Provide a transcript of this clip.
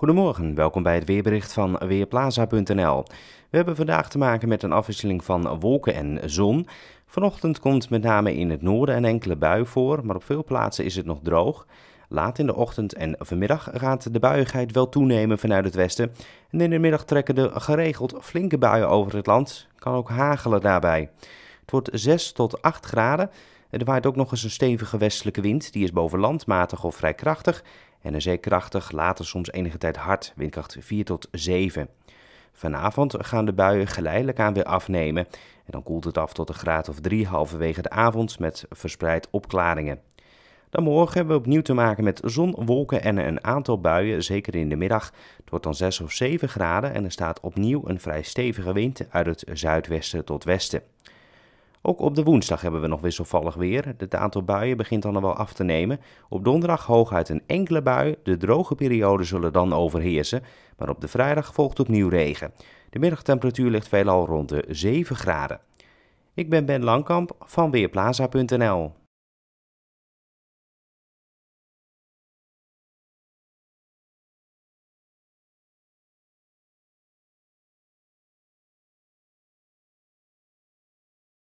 Goedemorgen, welkom bij het weerbericht van Weerplaza.nl. We hebben vandaag te maken met een afwisseling van wolken en zon. Vanochtend komt met name in het noorden een enkele bui voor, maar op veel plaatsen is het nog droog. Laat in de ochtend en vanmiddag gaat de buigheid wel toenemen vanuit het westen. En in de middag trekken de geregeld flinke buien over het land, kan ook hagelen daarbij. Het wordt 6 tot 8 graden. Er waait ook nog eens een stevige westelijke wind. Die is boven land matig of vrij krachtig. En een zeekrachtig, later soms enige tijd hard, windkracht 4 tot 7. Vanavond gaan de buien geleidelijk aan weer afnemen. En dan koelt het af tot een graad of 3 halverwege de avond met verspreid opklaringen. Dan morgen hebben we opnieuw te maken met zon, wolken en een aantal buien, zeker in de middag. Het wordt dan 6 of 7 graden en er staat opnieuw een vrij stevige wind uit het zuidwesten tot westen. Ook op de woensdag hebben we nog wisselvallig weer. Het aantal buien begint dan wel af te nemen. Op donderdag hooguit een enkele bui. De droge perioden zullen dan overheersen. Maar op de vrijdag volgt opnieuw regen. De middagtemperatuur ligt veelal rond de 7 graden. Ik ben Ben Langkamp van Weerplaza.nl.